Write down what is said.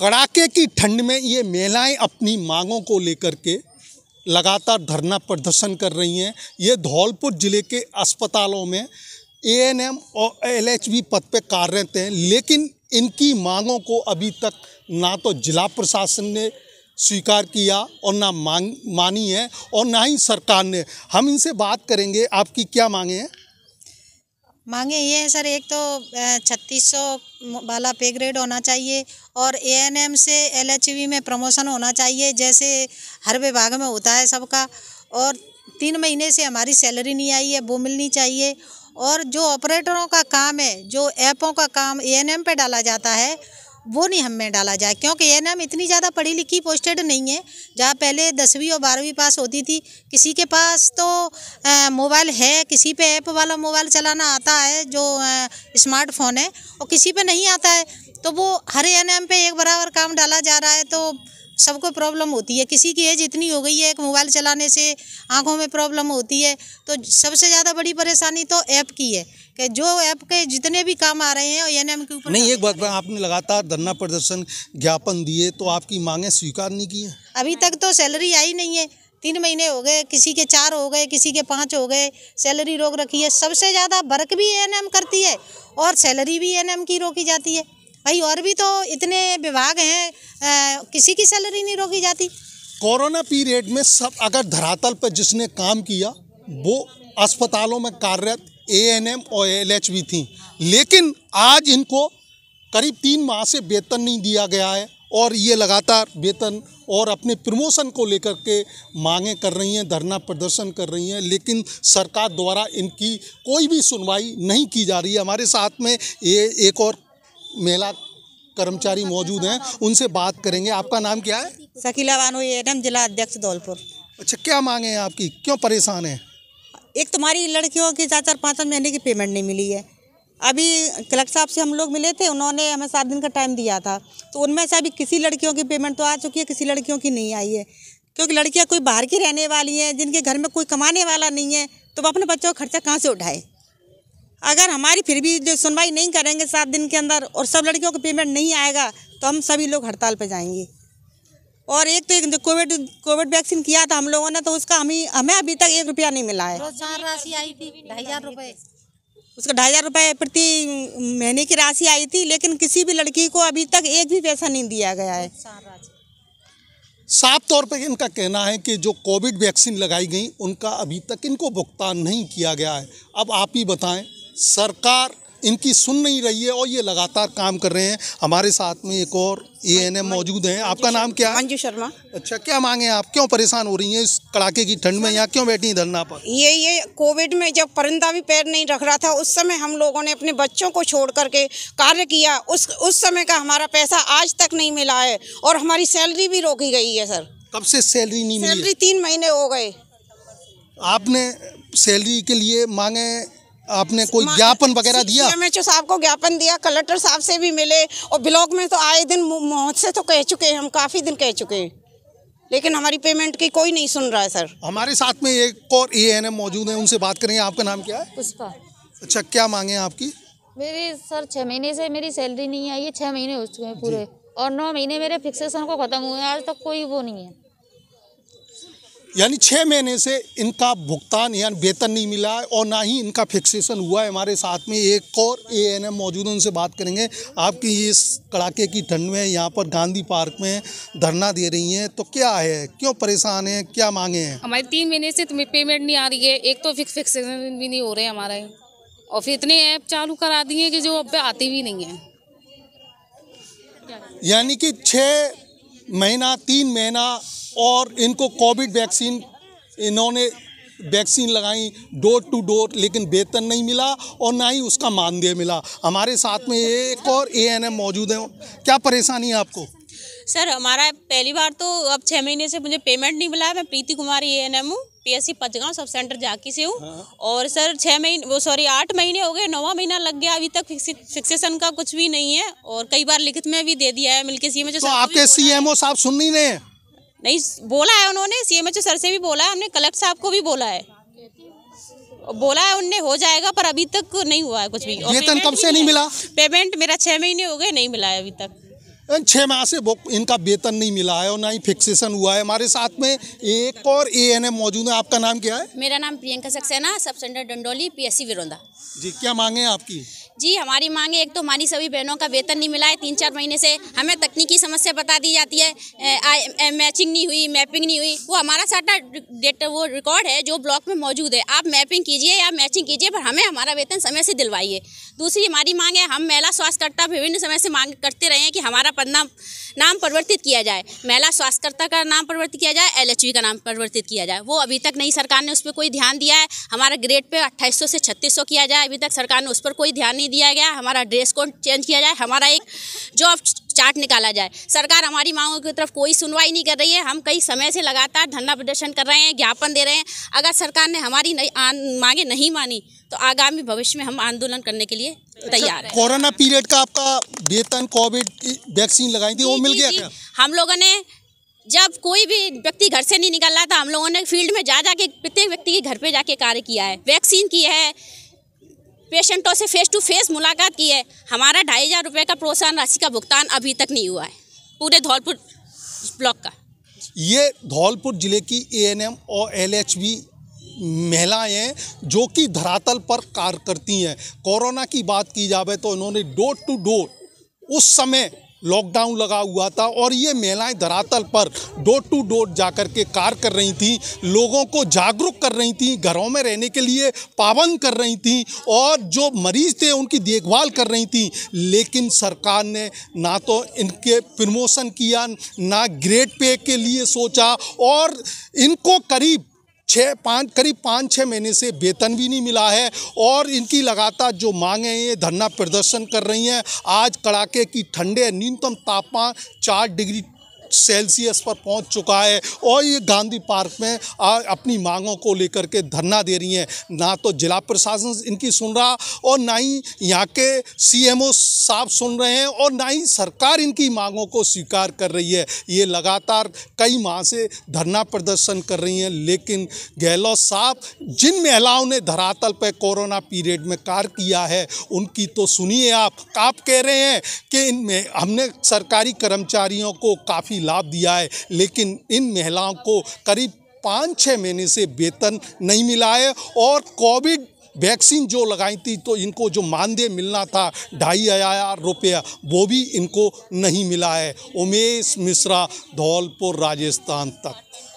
कड़ाके की ठंड में ये महिलाएं अपनी मांगों को लेकर के लगातार धरना प्रदर्शन कर रही हैं ये धौलपुर ज़िले के अस्पतालों में ए एन एम और एल एच बी पद पर कार्यरत हैं लेकिन इनकी मांगों को अभी तक ना तो जिला प्रशासन ने स्वीकार किया और ना मांग मानी है और ना ही सरकार ने हम इनसे बात करेंगे आपकी क्या मांगे हैं मांगे ये हैं सर एक तो छत्तीस सौ वाला पे ग्रेड होना चाहिए और ए एन एम से एल एच वी में प्रमोशन होना चाहिए जैसे हर विभाग में होता है सबका और तीन महीने से हमारी सैलरी नहीं आई है वो मिलनी चाहिए और जो ऑपरेटरों का काम है जो ऐपों का काम ए एन एम पे डाला जाता है वो नहीं हमें डाला जाए क्योंकि ये एन इतनी ज़्यादा पढ़ी लिखी पोस्टेड नहीं है जहाँ पहले दसवीं और बारहवीं पास होती थी किसी के पास तो मोबाइल है किसी पे ऐप वाला मोबाइल चलाना आता है जो स्मार्टफोन है और किसी पे नहीं आता है तो वो हर एन एम पे एक बराबर काम डाला जा रहा है तो सबको प्रॉब्लम होती है किसी की एज इतनी हो गई है कि मोबाइल चलाने से आँखों में प्रॉब्लम होती है तो सबसे ज़्यादा बड़ी परेशानी तो ऐप की है कि जो ऐप के जितने भी काम आ रहे हैं और एन के ऊपर नहीं एक बात आपने लगातार धरना प्रदर्शन ज्ञापन दिए तो आपकी मांगे स्वीकार नहीं की अभी तक तो सैलरी आई नहीं है तीन महीने हो गए किसी के चार हो गए किसी के पाँच हो गए सैलरी रोक रखी है सबसे ज़्यादा वर्क भी एन करती है और सैलरी भी एन की रोकी जाती है भाई और भी तो इतने विभाग हैं किसी की सैलरी नहीं रोकी जाती कोरोना पीरियड में सब अगर धरातल पर जिसने काम किया वो अस्पतालों में कार्यरत ए एन एम और एल एच भी थी लेकिन आज इनको करीब तीन माह से वेतन नहीं दिया गया है और ये लगातार वेतन और अपने प्रमोशन को लेकर के मांगे कर रही हैं धरना प्रदर्शन कर रही हैं लेकिन सरकार द्वारा इनकी कोई भी सुनवाई नहीं की जा रही है हमारे साथ में ये एक और मेला कर्मचारी मौजूद हैं उनसे बात करेंगे आपका नाम क्या है शकीला वानोई एडम जिला अध्यक्ष धौलपुर अच्छा क्या मांगे हैं आपकी क्यों परेशान हैं एक तुम्हारी लड़कियों की चार चार पाँच पाँच महीने की पेमेंट नहीं मिली है अभी कलेक्टर साहब से हम लोग मिले थे उन्होंने हमें सात दिन का टाइम दिया था तो उनमें से अभी किसी लड़कियों की पेमेंट तो आ चुकी है किसी लड़कियों की नहीं आई है क्योंकि लड़कियाँ कोई बाहर की रहने वाली हैं जिनके घर में कोई कमाने वाला नहीं है तो वो अपने बच्चों का खर्चा कहाँ से उठाए अगर हमारी फिर भी जो सुनवाई नहीं करेंगे सात दिन के अंदर और सब लड़कियों का पेमेंट नहीं आएगा तो हम सभी लोग हड़ताल पर जाएंगे और एक तो एक कोविड कोविड वैक्सीन किया था हम लोगों ने तो उसका हमें हमें अभी तक एक रुपया नहीं मिला है आई थी ढाई हज़ार रुपये उसका ढाई हज़ार रुपये प्रति महीने की राशि आई थी लेकिन किसी भी लड़की को अभी तक एक भी पैसा नहीं दिया गया है साफ तौर पर इनका कहना है कि जो कोविड वैक्सीन लगाई गई उनका अभी तक इनको भुगतान नहीं किया गया है अब आप ही बताएं सरकार इनकी सुन नहीं रही है और ये लगातार काम कर रहे हैं हमारे साथ में एक और ए एन एम मौजूद हैं आपका नाम क्या है मंजू शर्मा अच्छा क्या मांगे आप क्यों परेशान हो रही हैं इस कड़ाके की ठंड में यहाँ क्यों बैठी हैं धरना पर ये ये कोविड में जब परिंदा भी पैर नहीं रख रहा था उस समय हम लोगों ने अपने बच्चों को छोड़ करके कार्य किया उस उस समय का हमारा पैसा आज तक नहीं मिला है और हमारी सैलरी भी रोकी गई है सर कब से सैलरी नहीं मिली सैलरी तीन महीने हो गए आपने सैलरी के लिए मांगे आपने कोई ज्ञापन वगैरह दिया एमएचओ साहब को ज्ञापन दिया कलेक्टर साहब से भी मिले और ब्लॉक में तो आए दिन से तो कह चुके हैं हम काफ़ी दिन कह चुके हैं लेकिन हमारी पेमेंट की कोई नहीं सुन रहा है सर हमारे साथ में एक और ए एन एम मौजूद है उनसे बात करेंगे आपका नाम क्या है पुष्पा अच्छा क्या मांगे हैं आपकी मेरी सर छः महीने से मेरी सैलरी नहीं आई है छः महीने हो चुके हैं पूरे और नौ महीने मेरे फिक्सेशन को ख़त्म हुए आज तक कोई वो नहीं है यानी छः महीने से इनका भुगतान यानी वेतन नहीं मिला है और ना ही इनका फिक्सेशन हुआ है हमारे साथ में एक और एएनएम एन एम मौजूद है उनसे बात करेंगे आपकी इस कड़ाके की ठंड में यहाँ पर गांधी पार्क में धरना दे रही हैं तो क्या है क्यों परेशान है क्या मांगे हैं हमारे तीन महीने से तुम्हें पेमेंट नहीं आ रही है एक तो फिक्स फिक्सेशन भी नहीं हो रहे हमारे और फिर इतने ऐप चालू करा दिए कि जो अब आते भी नहीं हैं यानी कि छः महीना तीन महीना और इनको कोविड वैक्सीन इन्होंने वैक्सीन लगाई डोर टू डोर लेकिन वेतन नहीं मिला और ना ही उसका मानदेय मिला हमारे साथ में एक और एएनएम मौजूद है क्या परेशानी है आपको सर हमारा पहली बार तो अब छः महीने से मुझे पेमेंट नहीं मिला है मैं Preeti Kumari A N M हूँ पीएससी पचगांव सब सेंटर जाकी से हूँ हाँ। और सर छः महीने वो सॉरी आठ महीने हो गए नौवा महीना लग गया अभी तक फिक्सेशन का कुछ भी नहीं है और कई बार लिखित में भी दे दिया है मिलके सीएमएचओ तो आपके सीएमओ साहब सुन नहीं रहे नहीं बोला है उन्होंने सीएमएचओ सर से भी बोला है हमने कलेक्टर साहब को भी बोला है बोला है उनने हो जाएगा पर अभी तक नहीं हुआ है कुछ भी वेतन कब से नहीं मिला पेमेंट मेरा छः महीने हो गए नहीं मिला है अभी तक छः माह से वो इनका वेतन नहीं मिला है और ना ही फिक्सेशन हुआ है हमारे साथ में एक और ए एन एम मौजूद है आपका नाम क्या है मेरा नाम Priyanka Saxena sub centre Dandoli P S C विरोधा जी क्या मांगे आपकी जी हमारी मांग है एक तो हमारी सभी बहनों का वेतन नहीं मिला है तीन चार महीने से हमें तकनीकी समस्या बता दी जाती है ए, आ, मैचिंग नहीं हुई मैपिंग नहीं हुई वो हमारा सारा डेटा वो रिकॉर्ड है जो ब्लॉक में मौजूद है आप मैपिंग कीजिए या मैचिंग कीजिए पर हमें हमारा वेतन समय से दिलवाइए दूसरी हमारी मांग है हम महिला स्वास्थ्यकर्ता विभिन्न समय से मांग करते रहे हैं कि हमारा पदनाम नाम परिवर्तित किया जाए महिला स्वास्थ्यकर्ता का नाम परिवर्तित किया जाए एल का नाम परिवर्तित किया जाए वो अभी तक नहीं सरकार ने उस पर कोई ध्यान दिया है हमारा ग्रेड पे अट्ठाईस से छत्तीस किया जाए अभी तक सरकार ने उस पर कोई ध्यान नहीं दिया गया हमारा ड्रेस कोड चेंज किया जाए हमारा एक जॉब चार्ट निकाला जाए सरकार हमारी मांगों की तरफ कोई सुनवाई नहीं कर रही है हम कई समय से लगातार धरना प्रदर्शन कर रहे हैं ज्ञापन दे रहे हैं अगर सरकार ने हमारी मांगे नहीं मानी तो आगामी भविष्य में हम आंदोलन करने के लिए अच्छा, तैयार है कोरोना पीरियड का आपका वेतन कोविड वैक्सीन लगाई थी वो मिल गया क्या? हम लोगों ने जब कोई भी व्यक्ति घर से नहीं निकल रहा था हम लोगों ने फील्ड में जा जाके प्रत्येक व्यक्ति के घर पे जाके कार्य किया है वैक्सीन की है पेशेंटों से फेस टू फेस मुलाकात की है हमारा ढाई हज़ार रुपये का प्रोत्साहन राशि का भुगतान अभी तक नहीं हुआ है पूरे धौलपुर ब्लॉक का ये धौलपुर ज़िले की एएनएम और एलएचबी महिलाएं महिलाएँ जो कि धरातल पर कार्य करती हैं कोरोना की बात की जावे तो इन्होंने डोर टू डोर उस समय लॉकडाउन लगा हुआ था और ये महिलाएं धरातल पर डोर टू डोर जाकर के कार्य कर रही थी लोगों को जागरूक कर रही थी घरों में रहने के लिए पाबंद कर रही थी और जो मरीज थे उनकी देखभाल कर रही थी लेकिन सरकार ने ना तो इनके प्रमोशन किया ना ग्रेड पे के लिए सोचा और इनको करीब छः पाँच करीब पाँच छः महीने से वेतन भी नहीं मिला है और इनकी लगातार जो मांगें ये धरना प्रदर्शन कर रही हैं आज कड़ाके की ठंडे न्यूनतम तापमान चार डिग्री सेल्सियस पर पहुंच चुका है और ये गांधी पार्क में आ, अपनी मांगों को लेकर के धरना दे रही हैं ना तो जिला प्रशासन इनकी सुन रहा और ना ही यहाँ के सीएमओ साहब सुन रहे हैं और ना ही सरकार इनकी मांगों को स्वीकार कर रही है ये लगातार कई माह से धरना प्रदर्शन कर रही हैं लेकिन गहलोत साहब जिन महिलाओं ने धरातल पर कोरोना पीरियड में कार्य किया है उनकी तो सुनिए आप आप कह रहे हैं कि इनमें हमने सरकारी कर्मचारियों को काफ़ी काफ़ी लाभ दिया है लेकिन इन महिलाओं को करीब पाँच छः महीने से वेतन नहीं मिला है और कोविड वैक्सीन जो लगाई थी तो इनको जो मानदेय मिलना था ढाई हज़ार रुपया वो भी इनको नहीं मिला है उमेश मिश्रा धौलपुर राजस्थान तक